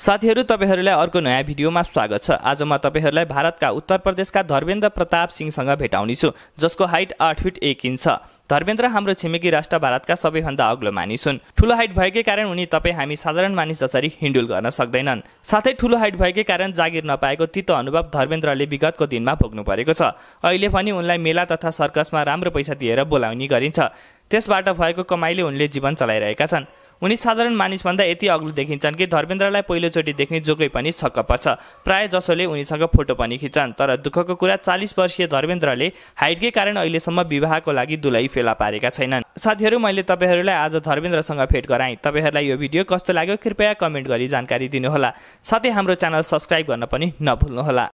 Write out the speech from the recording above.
साथीहरू तपाईँहरूलाई अर्को नयाँ भिडियोमा स्वागत छ आज म तपाईँहरूलाई भारतका उत्तर प्रदेशका धर्मेन्द्र प्रताप सिंहसँग भेटाउनेछु जसको हाइट आठ फिट एक इन्च छ धर्मेन्द्र हाम्रो छिमेकी राष्ट्र भारतका सबैभन्दा अग्लो मानिस हुन् ठुलो हाइट भएकै कारण उनी तपाईँ हामी साधारण मानिस जसरी हिन्डुल गर्न सक्दैनन् साथै ठुलो हाइट भएकै कारण जागिर नपाएको तितो अनुभव धर्मेन्द्रले विगतको दिनमा भोग्नु परेको छ अहिले पनि उनलाई मेला तथा सर्कसमा राम्रो पैसा दिएर बोलाउने गरिन्छ त्यसबाट भएको कमाइले उनले जीवन चलाइरहेका छन् उनी साधारण मानिसभन्दा यति अग्लो देखिन्छन् कि धर्मेन्द्रलाई पहिलोचोटि देख्ने जोकै पनि छक्क पर्छ प्राय जसोले उनीसँग फोटो पनि खिच्छन् तर दुःखको कुरा चालिस वर्षीय धर्मेन्द्रले हाइटकै कारण अहिलेसम्म विवाहको लागि दुलै फेला पारेका छैनन् साथीहरू मैले तपाईँहरूलाई आज धर्मेन्द्रसँग भेट गराएँ तपाईँहरूलाई यो भिडियो कस्तो लाग्यो कृपया कमेन्ट गरी जानकारी दिनुहोला साथै हाम्रो च्यानल सब्सक्राइब गर्न पनि नभुल्नुहोला